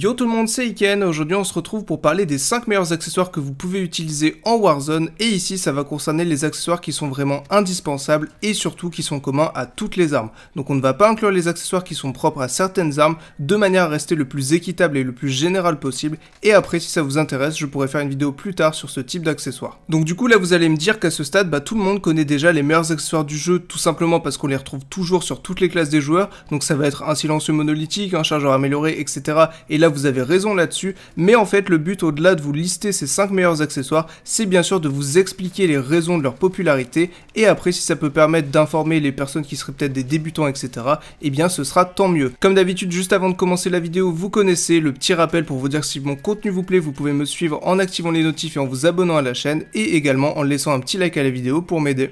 Yo tout le monde, c'est Iken, aujourd'hui on se retrouve pour parler des 5 meilleurs accessoires que vous pouvez utiliser en Warzone et ici ça va concerner les accessoires qui sont vraiment indispensables et surtout qui sont communs à toutes les armes. Donc on ne va pas inclure les accessoires qui sont propres à certaines armes de manière à rester le plus équitable et le plus général possible et après si ça vous intéresse je pourrais faire une vidéo plus tard sur ce type d'accessoires. Donc du coup là vous allez me dire qu'à ce stade bah, tout le monde connaît déjà les meilleurs accessoires du jeu tout simplement parce qu'on les retrouve toujours sur toutes les classes des joueurs donc ça va être un silencieux monolithique, un chargeur amélioré etc. Et là vous avez raison là-dessus, mais en fait le but au-delà de vous lister ces 5 meilleurs accessoires, c'est bien sûr de vous expliquer les raisons de leur popularité, et après si ça peut permettre d'informer les personnes qui seraient peut-être des débutants, etc., eh bien ce sera tant mieux. Comme d'habitude, juste avant de commencer la vidéo, vous connaissez le petit rappel pour vous dire si mon contenu vous plaît, vous pouvez me suivre en activant les notifs et en vous abonnant à la chaîne, et également en laissant un petit like à la vidéo pour m'aider.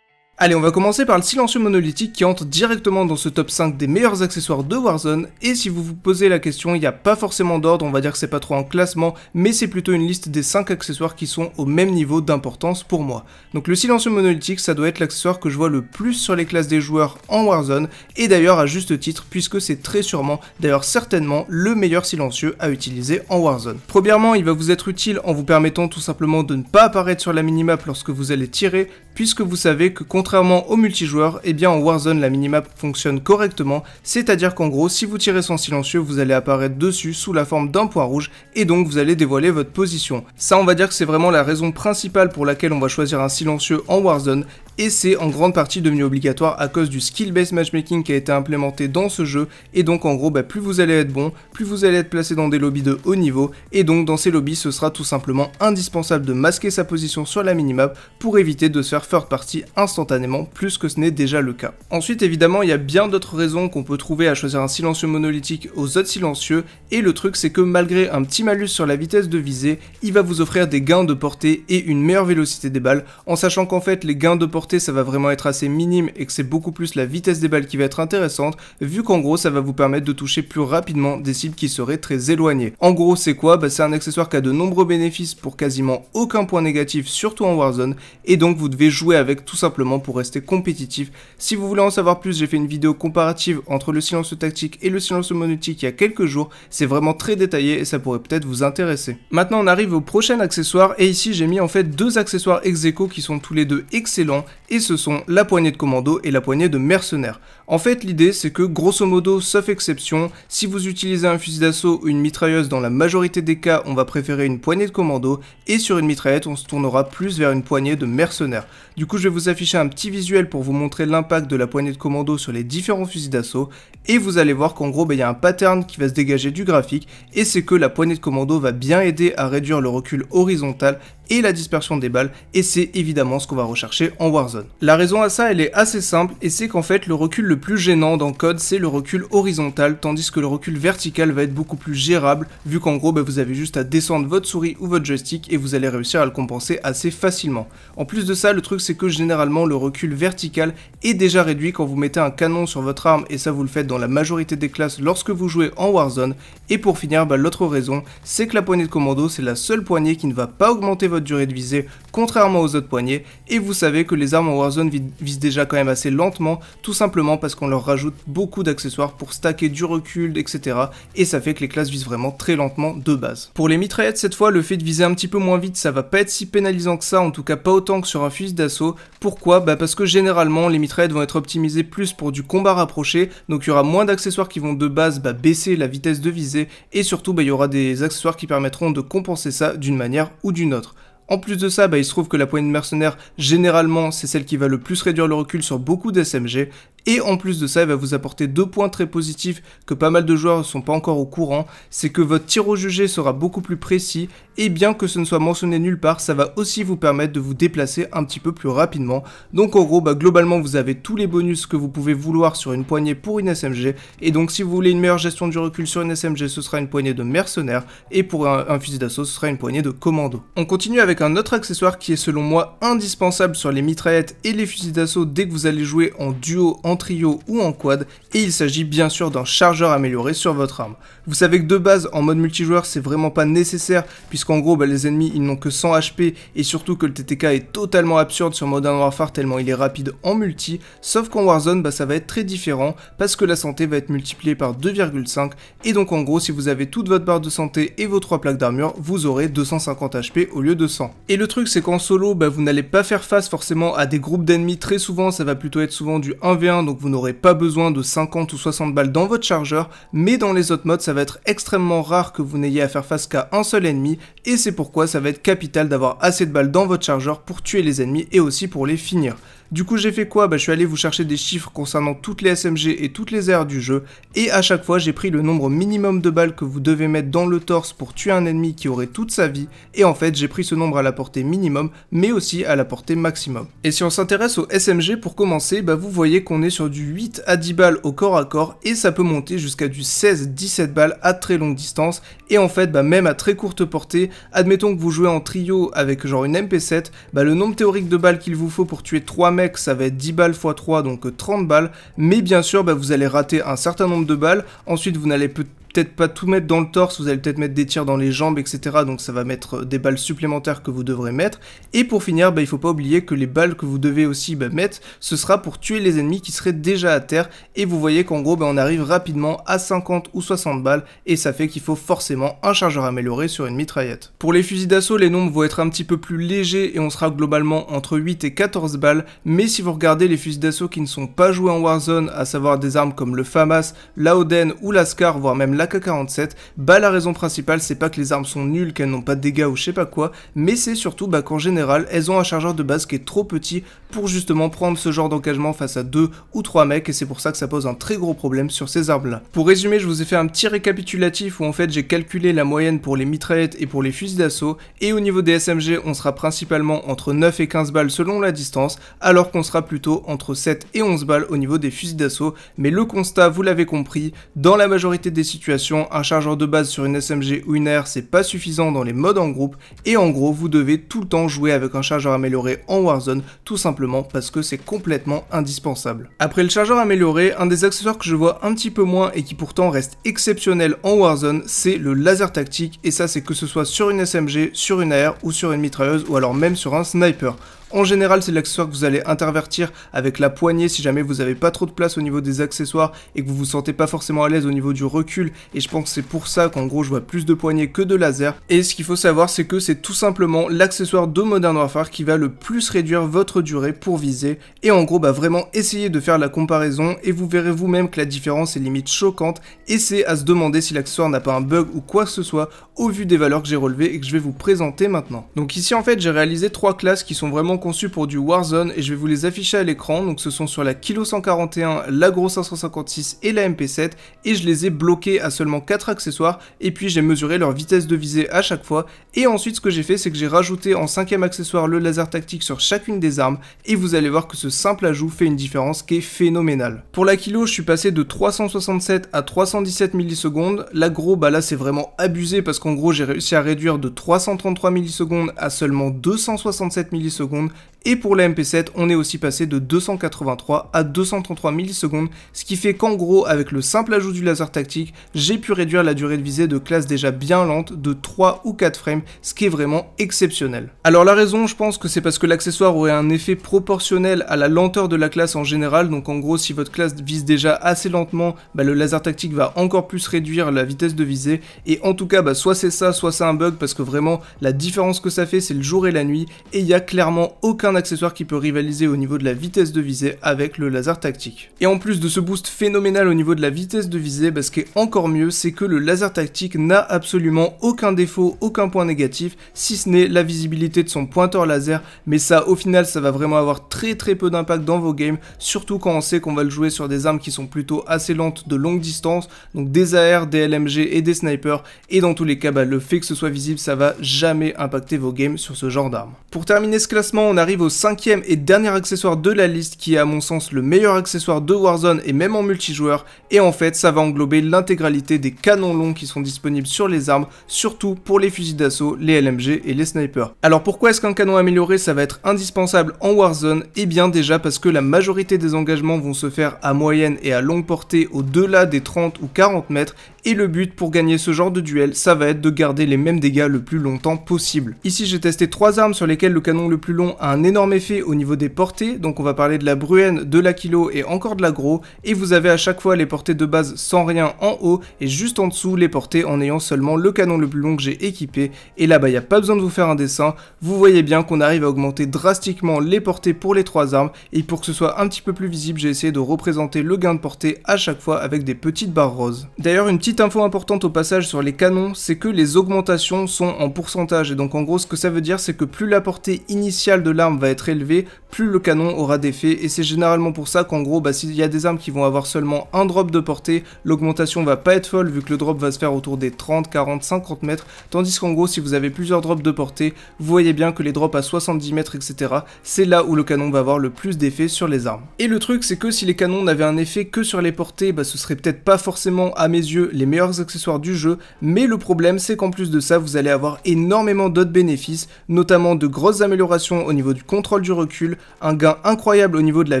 Allez, on va commencer par le silencieux monolithique qui entre directement dans ce top 5 des meilleurs accessoires de Warzone, et si vous vous posez la question, il n'y a pas forcément d'ordre, on va dire que c'est pas trop un classement, mais c'est plutôt une liste des 5 accessoires qui sont au même niveau d'importance pour moi. Donc le silencieux monolithique, ça doit être l'accessoire que je vois le plus sur les classes des joueurs en Warzone, et d'ailleurs à juste titre, puisque c'est très sûrement, d'ailleurs certainement, le meilleur silencieux à utiliser en Warzone. Premièrement, il va vous être utile en vous permettant tout simplement de ne pas apparaître sur la minimap lorsque vous allez tirer, puisque vous savez que Contrairement au multijoueur, et eh bien en Warzone la minimap fonctionne correctement, c'est-à-dire qu'en gros si vous tirez sans silencieux vous allez apparaître dessus sous la forme d'un point rouge et donc vous allez dévoiler votre position. Ça on va dire que c'est vraiment la raison principale pour laquelle on va choisir un silencieux en Warzone et c'est en grande partie devenu obligatoire à cause du skill-based matchmaking qui a été implémenté dans ce jeu et donc en gros bah, plus vous allez être bon, plus vous allez être placé dans des lobbies de haut niveau et donc dans ces lobbies ce sera tout simplement indispensable de masquer sa position sur la minimap pour éviter de se faire third party instantanément plus que ce n'est déjà le cas. Ensuite, évidemment, il y a bien d'autres raisons qu'on peut trouver à choisir un silencieux monolithique aux autres silencieux, et le truc c'est que malgré un petit malus sur la vitesse de visée, il va vous offrir des gains de portée et une meilleure vélocité des balles, en sachant qu'en fait les gains de portée ça va vraiment être assez minime et que c'est beaucoup plus la vitesse des balles qui va être intéressante, vu qu'en gros ça va vous permettre de toucher plus rapidement des cibles qui seraient très éloignées. En gros c'est quoi bah, C'est un accessoire qui a de nombreux bénéfices pour quasiment aucun point négatif, surtout en Warzone, et donc vous devez jouer avec tout simplement rester compétitif. Si vous voulez en savoir plus, j'ai fait une vidéo comparative entre le silence tactique et le silence monotique il y a quelques jours. C'est vraiment très détaillé et ça pourrait peut-être vous intéresser. Maintenant, on arrive au prochain accessoire et ici, j'ai mis en fait deux accessoires ex qui sont tous les deux excellents et ce sont la poignée de commando et la poignée de mercenaire. En fait, l'idée, c'est que grosso modo, sauf exception, si vous utilisez un fusil d'assaut ou une mitrailleuse dans la majorité des cas, on va préférer une poignée de commando et sur une mitraillette, on se tournera plus vers une poignée de mercenaires. Du coup, je vais vous afficher un petit petit visuel pour vous montrer l'impact de la poignée de commando sur les différents fusils d'assaut et vous allez voir qu'en gros ben, il y a un pattern qui va se dégager du graphique et c'est que la poignée de commando va bien aider à réduire le recul horizontal la dispersion des balles, et c'est évidemment ce qu'on va rechercher en Warzone. La raison à ça, elle est assez simple, et c'est qu'en fait, le recul le plus gênant dans Code, c'est le recul horizontal, tandis que le recul vertical va être beaucoup plus gérable, vu qu'en gros, bah, vous avez juste à descendre votre souris ou votre joystick, et vous allez réussir à le compenser assez facilement. En plus de ça, le truc, c'est que généralement, le recul vertical est déjà réduit quand vous mettez un canon sur votre arme, et ça, vous le faites dans la majorité des classes lorsque vous jouez en Warzone. Et pour finir, bah, l'autre raison, c'est que la poignée de commando, c'est la seule poignée qui ne va pas augmenter votre durée de visée, contrairement aux autres poignées, et vous savez que les armes en Warzone visent déjà quand même assez lentement, tout simplement parce qu'on leur rajoute beaucoup d'accessoires pour stacker du recul, etc. Et ça fait que les classes visent vraiment très lentement de base. Pour les mitraillettes, cette fois, le fait de viser un petit peu moins vite, ça va pas être si pénalisant que ça, en tout cas pas autant que sur un fusil d'assaut. Pourquoi Bah parce que généralement, les mitraillettes vont être optimisées plus pour du combat rapproché, donc il y aura moins d'accessoires qui vont de base bah, baisser la vitesse de visée, et surtout, bah, il y aura des accessoires qui permettront de compenser ça d'une manière ou d'une autre. En plus de ça, bah, il se trouve que la poignée de mercenaire, généralement, c'est celle qui va le plus réduire le recul sur beaucoup d'SMG, et en plus de ça, il va vous apporter deux points très positifs que pas mal de joueurs ne sont pas encore au courant, c'est que votre tir au jugé sera beaucoup plus précis, et bien que ce ne soit mentionné nulle part, ça va aussi vous permettre de vous déplacer un petit peu plus rapidement. Donc en gros, bah, globalement, vous avez tous les bonus que vous pouvez vouloir sur une poignée pour une SMG, et donc si vous voulez une meilleure gestion du recul sur une SMG, ce sera une poignée de mercenaires, et pour un, un fusil d'assaut, ce sera une poignée de commando. On continue avec un autre accessoire qui est selon moi indispensable sur les mitraillettes et les fusils d'assaut dès que vous allez jouer en duo, en trio ou en quad, et il s'agit bien sûr d'un chargeur amélioré sur votre arme. Vous savez que de base, en mode multijoueur, c'est vraiment pas nécessaire, puisqu'en gros, bah, les ennemis, ils n'ont que 100 HP, et surtout que le TTK est totalement absurde sur Modern Warfare tellement il est rapide en multi, sauf qu'en Warzone, bah, ça va être très différent, parce que la santé va être multipliée par 2,5, et donc en gros, si vous avez toute votre barre de santé et vos 3 plaques d'armure, vous aurez 250 HP au lieu de 100. Et le truc, c'est qu'en solo, bah, vous n'allez pas faire face forcément à des groupes d'ennemis très souvent, ça va plutôt être souvent du 1v1, donc vous n'aurez pas besoin de 50 ou 60 balles dans votre chargeur, mais dans les autres modes, ça va être extrêmement rare que vous n'ayez à faire face qu'à un seul ennemi, et c'est pourquoi ça va être capital d'avoir assez de balles dans votre chargeur pour tuer les ennemis et aussi pour les finir. Du coup, j'ai fait quoi bah, Je suis allé vous chercher des chiffres concernant toutes les SMG et toutes les aires du jeu, et à chaque fois, j'ai pris le nombre minimum de balles que vous devez mettre dans le torse pour tuer un ennemi qui aurait toute sa vie, et en fait, j'ai pris ce nombre à la portée minimum, mais aussi à la portée maximum. Et si on s'intéresse aux SMG, pour commencer, bah, vous voyez qu'on est sur du 8 à 10 balles au corps à corps, et ça peut monter jusqu'à du 16-17 balles à très longue distance, et en fait, bah, même à très courte portée, admettons que vous jouez en trio avec genre une MP7, bah, le nombre théorique de balles qu'il vous faut pour tuer 3 mec, ça va être 10 balles x 3, donc 30 euh, balles. Mais bien sûr, bah, vous allez rater un certain nombre de balles. Ensuite, vous n'allez peut-être peut-être pas tout mettre dans le torse, vous allez peut-être mettre des tirs dans les jambes, etc. Donc ça va mettre euh, des balles supplémentaires que vous devrez mettre. Et pour finir, bah, il faut pas oublier que les balles que vous devez aussi bah, mettre, ce sera pour tuer les ennemis qui seraient déjà à terre. Et vous voyez qu'en gros, bah, on arrive rapidement à 50 ou 60 balles, et ça fait qu'il faut forcément un chargeur amélioré sur une mitraillette. Pour les fusils d'assaut, les nombres vont être un petit peu plus légers, et on sera globalement entre 8 et 14 balles. Mais si vous regardez les fusils d'assaut qui ne sont pas joués en Warzone, à savoir des armes comme le FAMAS, la Oden ou la SCAR, voire même la 47 bah la raison principale c'est pas que les armes sont nulles, qu'elles n'ont pas de dégâts ou je sais pas quoi, mais c'est surtout bah, qu'en général elles ont un chargeur de base qui est trop petit pour justement prendre ce genre d'engagement face à deux ou trois mecs et c'est pour ça que ça pose un très gros problème sur ces armes là. Pour résumer, je vous ai fait un petit récapitulatif où en fait j'ai calculé la moyenne pour les mitraillettes et pour les fusils d'assaut et au niveau des SMG on sera principalement entre 9 et 15 balles selon la distance alors qu'on sera plutôt entre 7 et 11 balles au niveau des fusils d'assaut mais le constat vous l'avez compris, dans la majorité des situations un chargeur de base sur une SMG ou une R c'est pas suffisant dans les modes en groupe et en gros vous devez tout le temps jouer avec un chargeur amélioré en Warzone tout simplement parce que c'est complètement indispensable. Après le chargeur amélioré, un des accessoires que je vois un petit peu moins et qui pourtant reste exceptionnel en Warzone, c'est le laser tactique, et ça c'est que ce soit sur une SMG, sur une AR ou sur une mitrailleuse, ou alors même sur un sniper. En général, c'est l'accessoire que vous allez intervertir avec la poignée si jamais vous n'avez pas trop de place au niveau des accessoires et que vous vous sentez pas forcément à l'aise au niveau du recul. Et je pense que c'est pour ça qu'en gros, je vois plus de poignées que de laser. Et ce qu'il faut savoir, c'est que c'est tout simplement l'accessoire de Modern Warfare qui va le plus réduire votre durée pour viser. Et en gros, bah vraiment essayer de faire la comparaison et vous verrez vous-même que la différence est limite choquante et c'est à se demander si l'accessoire n'a pas un bug ou quoi que ce soit au vu des valeurs que j'ai relevées et que je vais vous présenter maintenant. Donc ici en fait j'ai réalisé trois classes qui sont vraiment conçues pour du Warzone et je vais vous les afficher à l'écran. Donc ce sont sur la Kilo 141, la Gros 556 et la MP7 et je les ai bloquées à seulement quatre accessoires et puis j'ai mesuré leur vitesse de visée à chaque fois et ensuite ce que j'ai fait c'est que j'ai rajouté en cinquième accessoire le laser tactique sur chacune des armes et vous allez voir que ce simple ajout fait une différence qui est phénoménale. Pour la kilo, je suis passé de 367 à 317 millisecondes. L'agro, bah là c'est vraiment abusé parce qu'en gros j'ai réussi à réduire de 333 millisecondes à seulement 267 millisecondes et pour la MP7, on est aussi passé de 283 à 233 millisecondes, ce qui fait qu'en gros, avec le simple ajout du laser tactique, j'ai pu réduire la durée de visée de classe déjà bien lente de 3 ou 4 frames, ce qui est vraiment exceptionnel. Alors la raison, je pense que c'est parce que l'accessoire aurait un effet proportionnel à la lenteur de la classe en général, donc en gros si votre classe vise déjà assez lentement, bah, le laser tactique va encore plus réduire la vitesse de visée, et en tout cas bah, soit c'est ça, soit c'est un bug, parce que vraiment la différence que ça fait c'est le jour et la nuit, et il n'y a clairement aucun accessoire qui peut rivaliser au niveau de la vitesse de visée avec le laser tactique. Et en plus de ce boost phénoménal au niveau de la vitesse de visée, bah, ce qui est encore mieux, c'est que le laser tactique n'a absolument aucun défaut, aucun point négatif, si ce n'est la visibilité de son pointeur laser, mais ça au final ça va vraiment avoir très très peu d'impact dans vos games, surtout quand on sait qu'on va le jouer sur des armes qui sont plutôt assez lentes de longue distance, donc des AR, des LMG et des snipers, et dans tous les cas bah, le fait que ce soit visible ça va jamais impacter vos games sur ce genre d'armes. Pour terminer ce classement, on arrive au cinquième et dernier accessoire de la liste qui est à mon sens le meilleur accessoire de Warzone et même en multijoueur et en fait ça va englober l'intégralité des canons longs qui sont disponibles sur les armes, surtout pour les fusils d'assaut, les LMG et les snipers. Alors pourquoi est-ce qu'un canon amélioré ça va être indispensable en Warzone Eh bien déjà parce que la majorité des engagements vont se faire à moyenne et à longue portée au-delà des 30 ou 40 mètres et le but pour gagner ce genre de duel, ça va être de garder les mêmes dégâts le plus longtemps possible. Ici j'ai testé trois armes sur lesquelles le canon le plus long a un énorme effet au niveau des portées, donc on va parler de la Bruenne, de la Kilo et encore de l'agro, et vous avez à chaque fois les portées de base sans rien en haut, et juste en dessous les portées en ayant seulement le canon le plus long que j'ai équipé, et là-bas il n'y a pas besoin de vous faire un dessin, vous voyez bien qu'on arrive à augmenter drastiquement les portées pour les trois armes, et pour que ce soit un petit peu plus visible, j'ai essayé de représenter le gain de portée à chaque fois avec des petites barres roses. D'ailleurs, une petite info importante au passage sur les canons, c'est que les augmentations sont en pourcentage, et donc en gros ce que ça veut dire c'est que plus la portée initiale de l'arme va être élevé, plus le canon aura d'effet et c'est généralement pour ça qu'en gros bah, s'il y a des armes qui vont avoir seulement un drop de portée, l'augmentation va pas être folle vu que le drop va se faire autour des 30, 40, 50 mètres, tandis qu'en gros si vous avez plusieurs drops de portée, vous voyez bien que les drops à 70 mètres etc, c'est là où le canon va avoir le plus d'effet sur les armes. Et le truc c'est que si les canons n'avaient un effet que sur les portées, bah, ce serait peut-être pas forcément à mes yeux les meilleurs accessoires du jeu, mais le problème c'est qu'en plus de ça vous allez avoir énormément d'autres bénéfices, notamment de grosses améliorations au niveau du contrôle du recul, un gain incroyable au niveau de la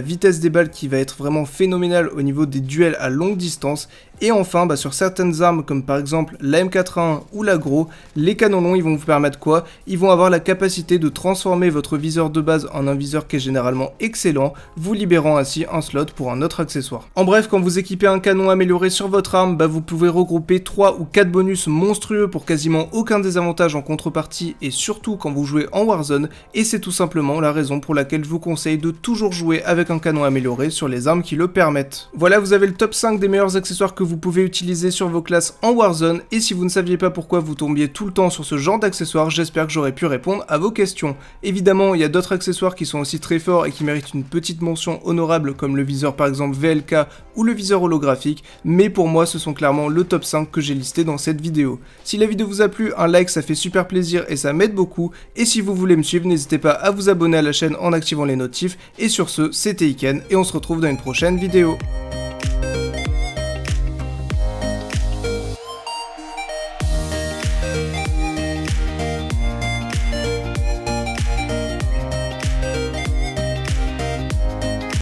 vitesse des balles qui va être vraiment phénoménal au niveau des duels à longue distance et enfin, bah, sur certaines armes comme par exemple la m 1 ou l'agro, les canons longs ils vont vous permettre quoi Ils vont avoir la capacité de transformer votre viseur de base en un viseur qui est généralement excellent, vous libérant ainsi un slot pour un autre accessoire. En bref, quand vous équipez un canon amélioré sur votre arme, bah, vous pouvez regrouper 3 ou 4 bonus monstrueux pour quasiment aucun désavantage en contrepartie et surtout quand vous jouez en Warzone et c'est tout simplement la raison pour laquelle je vous conseille de toujours jouer avec un canon amélioré sur les armes qui le permettent. Voilà, vous avez le top 5 des meilleurs accessoires que vous pouvez utiliser sur vos classes en Warzone et si vous ne saviez pas pourquoi vous tombiez tout le temps sur ce genre d'accessoires, j'espère que j'aurai pu répondre à vos questions. Évidemment, il y a d'autres accessoires qui sont aussi très forts et qui méritent une petite mention honorable comme le viseur par exemple VLK ou le viseur holographique, mais pour moi ce sont clairement le top 5 que j'ai listé dans cette vidéo. Si la vidéo vous a plu, un like ça fait super plaisir et ça m'aide beaucoup, et si vous voulez me suivre, n'hésitez pas à vous abonner à la chaîne en activant les notifs, et sur ce, c'était Iken, et on se retrouve dans une prochaine vidéo.